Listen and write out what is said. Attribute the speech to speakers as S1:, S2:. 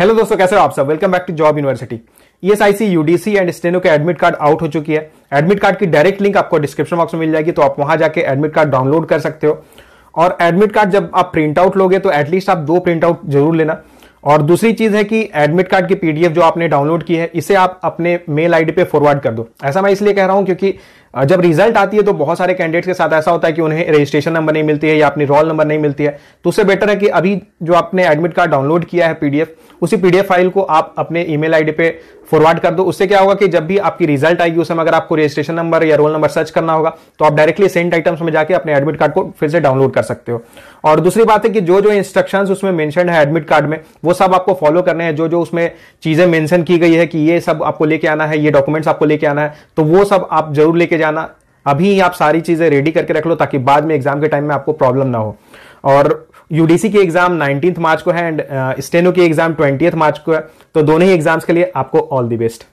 S1: hello दोस्तों कैसे हो आप सब welcome back to job university ESIC UDC and steno के एडमिट कार्ड आउट हो चुकी है एडमिट कार्ड की डायरेक्ट लिंक आपको डिस्क्रिप्शन बॉक्स में मिल जाएगी तो आप वहां जाके एडमिट कार्ड डाउनलोड कर सकते हो और एडमिट कार्ड जब आप प्रिंट आउट लोगे तो एटलीस्ट आप दो प्रिंट आउट जरूर लेना और दूसरी चीज है कि एडमिट कार्ड की पीडीएफ जो आपने डाउनलोड की है इसे आप अपने मेल आईडी पे फॉरवर्ड कर दो ऐसा मैं इसलिए कह रहा हूं क्योंकि जब रिजल्ट आती है तो बहुत सारे कैंडिडेट्स के साथ ऐसा होता है कि उन्हें रजिस्ट्रेशन नंबर नहीं मिलती है या अपनी रोल नंबर नहीं मिलती है तो उससे बेटर है कि अभी जो आपने एडमिट कार्ड डाउनलोड किया है पीडीएफ उसी पीडीएफ फाइल को आप अपने ईमेल आईडी पे फॉरवर्ड कर दो उससे क्या होगा कि जब भी आपकी रिजल्ट आएगी उस समय अगर आपको रजिस्ट्रेशन नंबर या रोल नंबर सर्च करना होगा तो आप डायरेक्टली सेंट आइटम्स में जाकर अपने एडमिट कार्ड को फिर से डाउनलोड कर सकते हो और दूसरी बात है कि जो जो इंस्ट्रक्शन उसमें मेंशन है एडमिट कार्ड में वो सब आपको फॉलो करने हैं जो जो उसमें चीजें मेंशन की गई है कि ये सब आपको लेके आना है ये डॉक्यूमेंट्स आपको लेके आना है तो वो सब आप जरूर लेके जाना आना अभी ही आप सारी चीज़ें रेडी करके रख लो ताकि बाद में एग्जाम के टाइम में आपको प्रॉब्लम ना हो और यूडीसी की एग्जाम नाइनटीन मार्च को है एंड स्टेनो uh, की एग्जाम ट्वेंटी मार्च को है तो दोनों ही एग्जाम्स के लिए आपको ऑल दी बेस्ट